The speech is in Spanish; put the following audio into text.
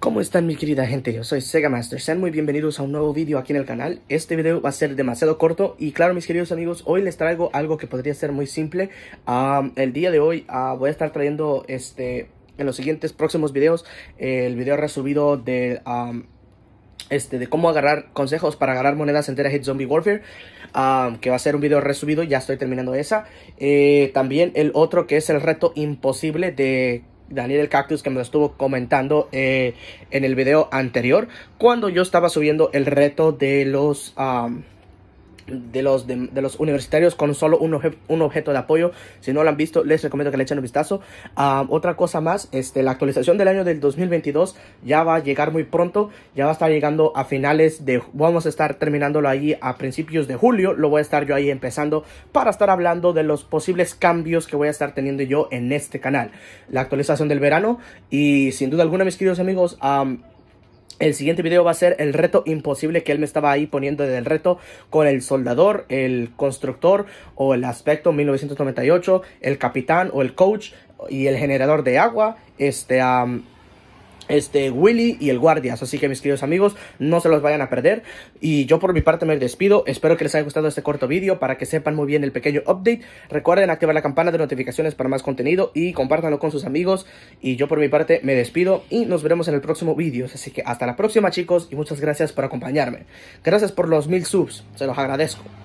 ¿Cómo están mi querida gente? Yo soy Sega Master, sean muy bienvenidos a un nuevo vídeo aquí en el canal Este video va a ser demasiado corto y claro mis queridos amigos, hoy les traigo algo que podría ser muy simple El día de hoy ah, voy a estar trayendo este, en los siguientes próximos videos el video resubido de... este, de cómo agarrar consejos para agarrar monedas enteras Hit Zombie Warfare, que va a ser un video resubido, ya estoy terminando esa. Eh, también el otro que es el reto imposible de Daniel el Cactus que me lo estuvo comentando eh, en el video anterior cuando yo estaba subiendo el reto de los de los, de, los universitarios con solo un, un, objeto de apoyo. Si no lo han visto, les recomiendo que le echen un vistazo. Ah, otra cosa más, este, la actualización del año del 2022 ya va a llegar muy pronto. Ya va a estar llegando a finales de... Vamos a estar terminándolo ahí a principios de julio. Lo voy a estar yo ahí empezando para estar hablando de los posibles cambios que voy a estar teniendo yo en este canal. La actualización del verano y sin duda alguna, mis queridos amigos... El siguiente video va a ser el reto imposible que él me estaba ahí poniendo del reto con el soldador, el constructor o el aspecto 1998, el capitán o el coach y el generador de agua. Este, este, Willy y el Guardias. Así que mis queridos amigos, no se los vayan a perder. Y yo por mi parte me despido. Espero que les haya gustado este corto vídeo para que sepan muy bien el pequeño update. Recuerden activar la campana de notificaciones para más contenido y compártanlo con sus amigos. Y yo por mi parte me despido y nos veremos en el próximo vídeo. Así que hasta la próxima chicos y muchas gracias por acompañarme. Gracias por los mil subs, se los agradezco.